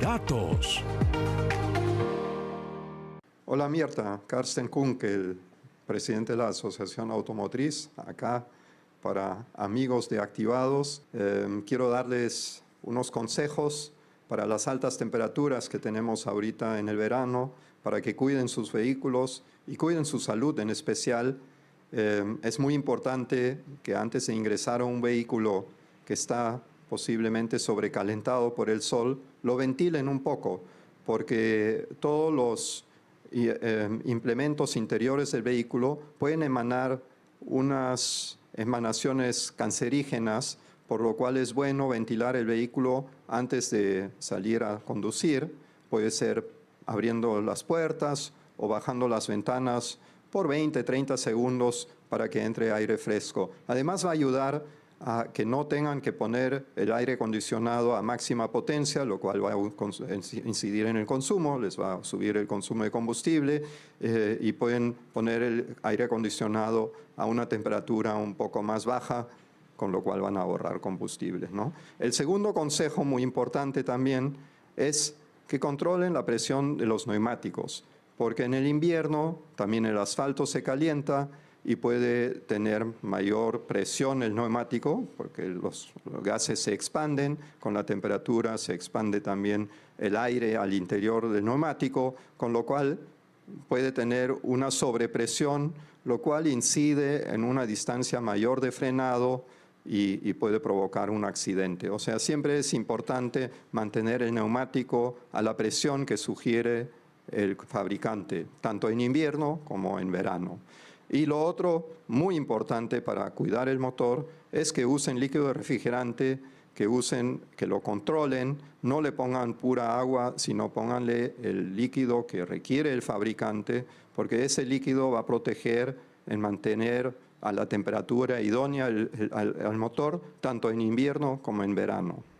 datos Hola Mierta. Carsten Kunkel, presidente de la Asociación Automotriz, acá para amigos de Activados. Em, quiero darles unos consejos para las altas temperaturas que tenemos ahorita en el verano, para que cuiden sus vehículos y cuiden su salud en especial. Em, es muy importante que antes de ingresar a un vehículo que está posiblemente sobrecalentado por el sol, lo ventilen un poco, porque todos los em, implementos interiores del vehículo pueden emanar unas emanaciones cancerígenas, por lo cual es bueno ventilar el vehículo antes de salir a conducir. Puede ser abriendo las puertas o bajando las ventanas por 20, 30 segundos para que entre aire fresco. Además va a ayudar a que no tengan que poner el aire acondicionado a máxima potencia, lo cual va a incidir en el consumo, les va a subir el consumo de combustible eh, y pueden poner el aire acondicionado a una temperatura un poco más baja, con lo cual van a ahorrar combustible. El segundo consejo muy importante también es que controlen la presión de los neumáticos, porque en el invierno también el asfalto se calienta, y puede tener mayor presión el neumático, porque los, gases se expanden con la temperatura, se expande también el aire al interior del neumático, con lo cual puede tener una sobrepresión, lo cual incide en una distancia mayor de frenado y puede provocar un accidente. O sea, siempre es importante mantener el neumático a la presión que sugiere el fabricante, tanto en invierno como en verano. Y lo otro, muy importante para cuidar el motor, es que usen líquido refrigerante, que usen, que lo controlen, no le pongan pura agua, sino pónganle el líquido que requiere el fabricante, porque ese líquido va a proteger en mantener a la temperatura idónea al motor, tanto en invierno como en verano.